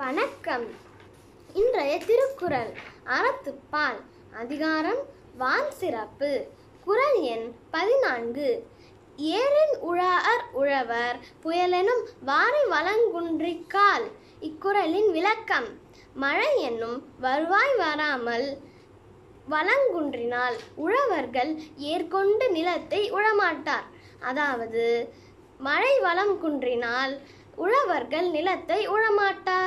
வணக்கம் இன்றைய திருக்குறள் அறத்துப்பால் அதிகாரம் வான் சிறப்பு குரல் எண் பதினான்கு ஏரின் உழார் உழவர் புயலெனும் வாரி வளங்குன்றிக்கால் இக்குறளின் விளக்கம் மழை என்னும் வருவாய் வராமல் வளங்குன்றினால் உழவர்கள் ஏற்கொண்டு நிலத்தை உழமாட்டார் அதாவது மழை வளம் குன்றினால் உழவர்கள் நிலத்தை உழமாட்டார்